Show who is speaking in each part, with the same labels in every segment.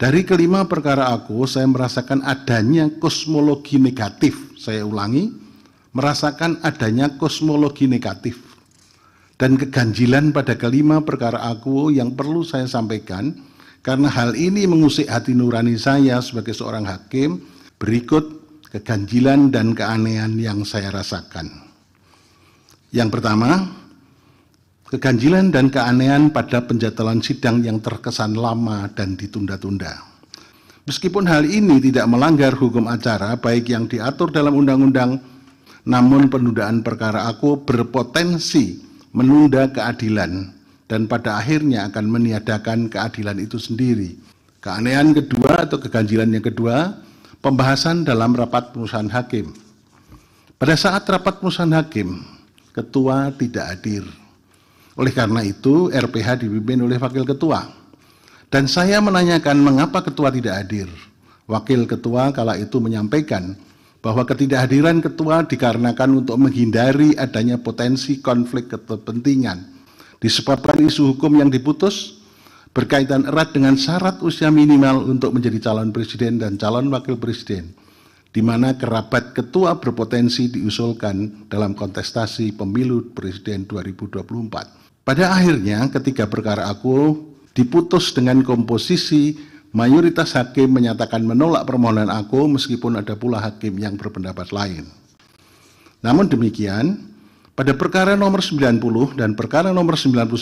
Speaker 1: Dari kelima perkara aku, saya merasakan adanya kosmologi negatif. Saya ulangi, merasakan adanya kosmologi negatif. Dan keganjilan pada kelima perkara aku yang perlu saya sampaikan, karena hal ini mengusik hati nurani saya sebagai seorang hakim, berikut keganjilan dan keanehan yang saya rasakan. Yang pertama, keganjilan dan keanehan pada penjatuhan sidang yang terkesan lama dan ditunda-tunda. Meskipun hal ini tidak melanggar hukum acara baik yang diatur dalam undang-undang, namun penundaan perkara aku berpotensi menunda keadilan dan pada akhirnya akan meniadakan keadilan itu sendiri. Keanehan kedua atau keganjilan yang kedua, pembahasan dalam rapat perusahaan hakim. Pada saat rapat perusahaan hakim, ketua tidak hadir oleh karena itu, RPH dipimpin oleh Wakil Ketua. Dan saya menanyakan mengapa Ketua tidak hadir. Wakil Ketua kala itu menyampaikan bahwa ketidakhadiran Ketua dikarenakan untuk menghindari adanya potensi konflik kepentingan disebabkan isu hukum yang diputus berkaitan erat dengan syarat usia minimal untuk menjadi calon presiden dan calon wakil presiden di mana kerabat ketua berpotensi diusulkan dalam kontestasi pemilu presiden 2024. Pada akhirnya ketika perkara aku diputus dengan komposisi mayoritas hakim menyatakan menolak permohonan aku meskipun ada pula hakim yang berpendapat lain. Namun demikian, pada perkara nomor 90 dan perkara nomor 91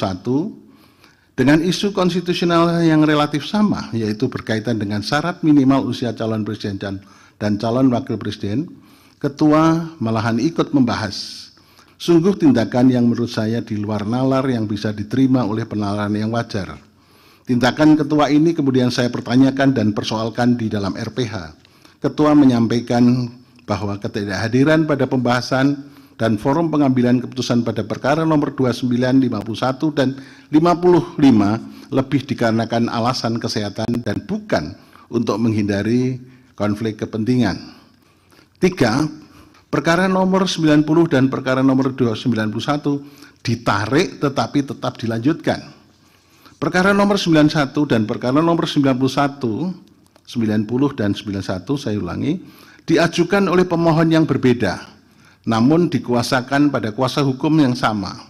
Speaker 1: dengan isu konstitusional yang relatif sama yaitu berkaitan dengan syarat minimal usia calon presiden dan calon wakil presiden, ketua malahan ikut membahas Sungguh tindakan yang menurut saya di luar nalar yang bisa diterima oleh penalaran yang wajar. Tindakan ketua ini kemudian saya pertanyakan dan persoalkan di dalam RPH. Ketua menyampaikan bahwa ketidakhadiran pada pembahasan dan forum pengambilan keputusan pada perkara nomor 29, 51, dan 55 lebih dikarenakan alasan kesehatan dan bukan untuk menghindari konflik kepentingan. Tiga, Perkara nomor 90 dan perkara nomor 291 ditarik tetapi tetap dilanjutkan. Perkara nomor 91 dan perkara nomor 91, 90 dan 91 saya ulangi, diajukan oleh pemohon yang berbeda, namun dikuasakan pada kuasa hukum yang sama.